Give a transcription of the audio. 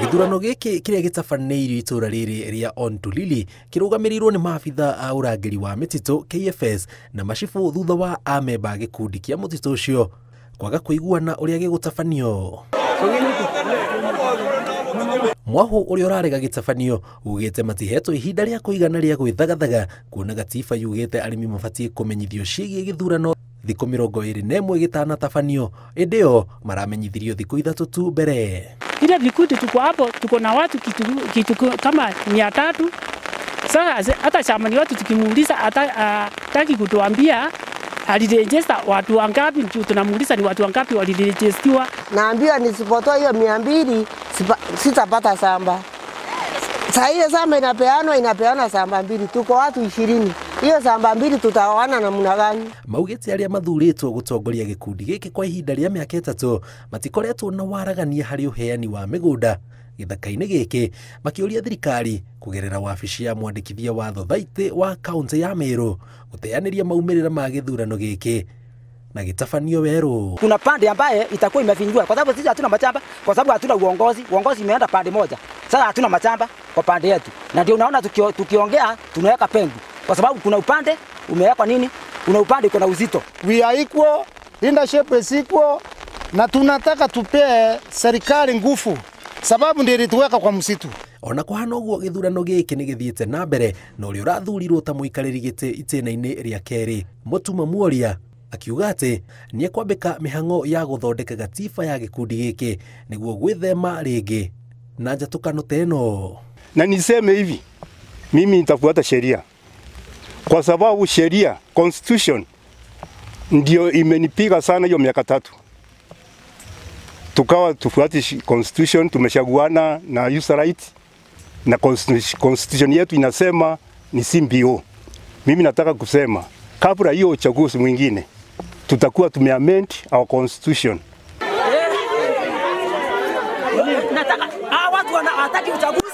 githurano giki kiria gitabanĩirio itũra rĩrĩ rĩa Ontulili kirũgamĩrĩirwo nĩ maabitha a ũrangĩri wa mĩtitũ KFS na macibu thutha wa amemba gĩkundi kĩa mũtitũ ũcio kwaga kũiguana ũrĩa gĩgũtabanio mwahu ũrĩa ũrarega gĩtabanio ugĩte matihetwo ihinda rĩa kũigana rĩa gwĩthagathaga kuona gatiba yugĩte arĩmi mabatiĩ kũmenyithio ciĩgiĩ gĩthurano thikũ mĩrongo ĩrĩ na ĩmwe gĩtanatabanio ĩndĩ yo maramenyithirio thikũ ithatũ tu mbere ile vikundi tuko hapo, tuko na watu kitu, kitu kama mia tatu. Sasa hata shamani watu tukimuuliza, ah, hataki uh, kutuambia alirejesta watu wangapi. Tunamuuliza ni watu wangapi walirejestiwa. Naambiwa nisipotoa hiyo mia mbili sitapata samba. Saa hiyo samba inapeanwa inapeana samba mbili, tuko watu ishirini. Hiyo samba mbili tutaoana namna gani? Maugite aria mathuritwo gutongoria gikundi giki kwa ihinda ria miaka itatu matikoretwo na waragania hari uheani wa migunda githaka-inĩ gĩkĩ makĩũria thirikari kũgerera wabici ya mwandĩkithia wa thothaitĩ wa kaunti ya Meru gũteanĩria maumĩrĩra ma gĩthurano gĩkĩ na gĩtabanio werũ. Kuna pande ambaye itakuwa imevinjwa kwa sababu sisi hatuna machamba, kwa sababu hatuna uongozi. Uongozi imeenda pande moja, sasa hatuna machamba kwa pande yetu, na ndio unaona tukio, tukiongea tunaweka pengo kwa sababu kuna upande umewekwa nini, kuna upande kuna uzito. We are equal, leadership is equal, na tunataka tupee serikali nguvu sababu ndio ilituweka kwa msitu ona kũhana ũguo gĩthurano gĩkĩ nĩ gĩthiĩte na mbere na ũrĩa ũrathurirwo ta mũikarĩri gĩtĩ itĩna-inĩ rĩa kerĩ mũtuma mworia akiuga atĩ nĩ ekwambĩka mihang'o ya gũthondeka gatiba ya gĩkundi gĩkĩ nĩguo gwĩthema rĩngĩ na njatũkano ta ĩno na niseme hivi, mimi nitafuata sheria kwa sababu sheria constitution ndio imenipiga sana hiyo miaka tatu, tukawa tufuati constitution. Tumeshaguana na youth right na constitution yetu inasema ni simbio. Mimi nataka kusema kabla hiyo uchaguzi mwingine tutakuwa tumeamend our constitution. Eh. Nataka hawa ah, watu hawataki uchaguzi.